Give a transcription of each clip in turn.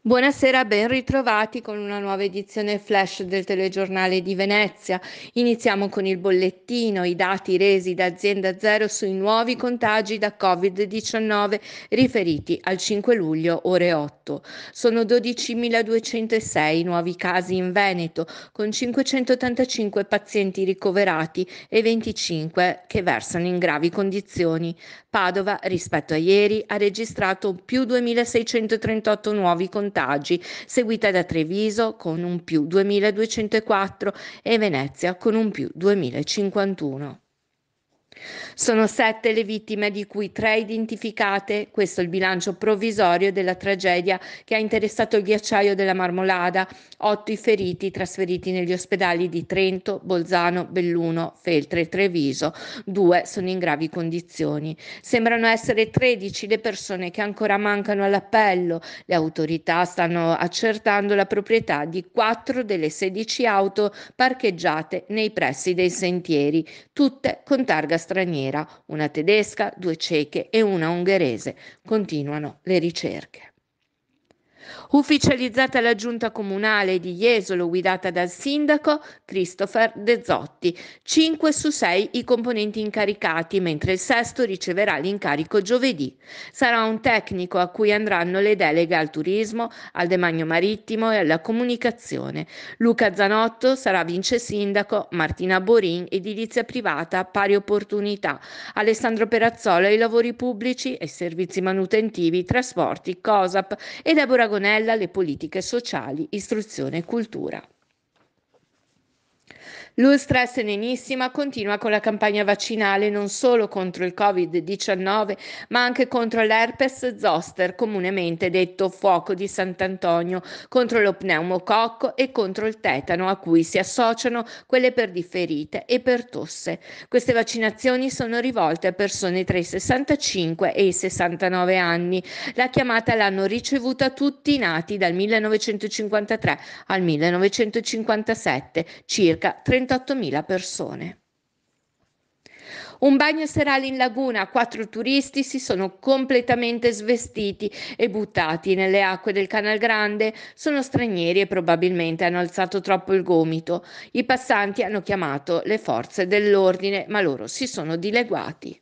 Buonasera, ben ritrovati con una nuova edizione flash del telegiornale di Venezia. Iniziamo con il bollettino, i dati resi da azienda zero sui nuovi contagi da Covid-19 riferiti al 5 luglio ore 8. Sono 12.206 nuovi casi in Veneto, con 585 pazienti ricoverati e 25 che versano in gravi condizioni. Padova, rispetto a ieri, ha registrato più 2.638 nuovi contagi contagi, seguita da Treviso con un più 2204 e Venezia con un più 2051. Sono sette le vittime, di cui tre identificate. Questo è il bilancio provvisorio della tragedia che ha interessato il ghiacciaio della Marmolada. Otto i feriti trasferiti negli ospedali di Trento, Bolzano, Belluno, Feltre e Treviso. Due sono in gravi condizioni. Sembrano essere 13 le persone che ancora mancano all'appello. Le autorità stanno accertando la proprietà di quattro delle 16 auto parcheggiate nei pressi dei sentieri, tutte con targa stradale straniera, una tedesca, due ceche e una ungherese. Continuano le ricerche. Ufficializzata la giunta comunale di Jesolo guidata dal sindaco Christopher De Zotti. 5 su 6 i componenti incaricati, mentre il sesto riceverà l'incarico giovedì. Sarà un tecnico a cui andranno le deleghe al turismo, al demagno marittimo e alla comunicazione. Luca Zanotto sarà vice sindaco, Martina Borin edilizia privata, pari opportunità, Alessandro Perazzola i lavori pubblici e servizi manutentivi, trasporti, COSAP e Deborah Gonzalez Antonella le politiche sociali, istruzione e cultura. L'Ulstra Serenissima continua con la campagna vaccinale non solo contro il Covid-19, ma anche contro l'herpes zoster, comunemente detto fuoco di Sant'Antonio, contro lo pneumococco e contro il tetano, a cui si associano quelle per differite e per tosse. Queste vaccinazioni sono rivolte a persone tra i 65 e i 69 anni. La chiamata l'hanno ricevuta tutti i nati dal 1953 al 1957, circa 30 38.000 persone. Un bagno serale in laguna, quattro turisti si sono completamente svestiti e buttati nelle acque del Canal Grande. Sono stranieri e probabilmente hanno alzato troppo il gomito. I passanti hanno chiamato le forze dell'ordine, ma loro si sono dileguati.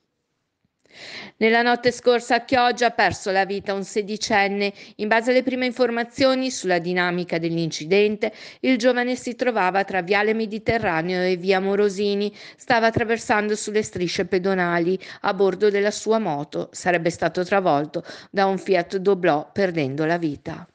Nella notte scorsa a Chioggia ha perso la vita un sedicenne. In base alle prime informazioni sulla dinamica dell'incidente, il giovane si trovava tra Viale Mediterraneo e Via Morosini. Stava attraversando sulle strisce pedonali a bordo della sua moto. Sarebbe stato travolto da un Fiat Doblò perdendo la vita.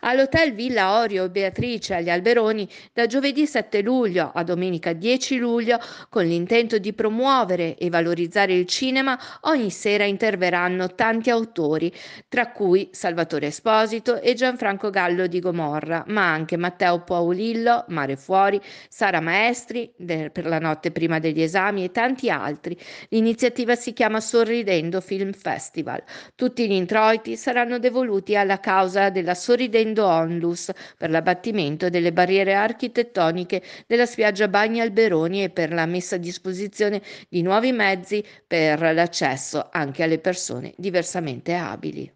All'Hotel Villa Orio Beatrice agli Alberoni da giovedì 7 luglio a domenica 10 luglio con l'intento di promuovere e valorizzare il cinema ogni sera interverranno tanti autori, tra cui Salvatore Esposito e Gianfranco Gallo di Gomorra, ma anche Matteo Paolillo, Mare Fuori, Sara Maestri per la notte prima degli esami e tanti altri. L'iniziativa si chiama Sorridendo Film Festival. Tutti gli introiti saranno devoluti alla causa della sorridente Stupendo onlus per l'abbattimento delle barriere architettoniche della spiaggia Bagni Alberoni e per la messa a disposizione di nuovi mezzi per l'accesso anche alle persone diversamente abili.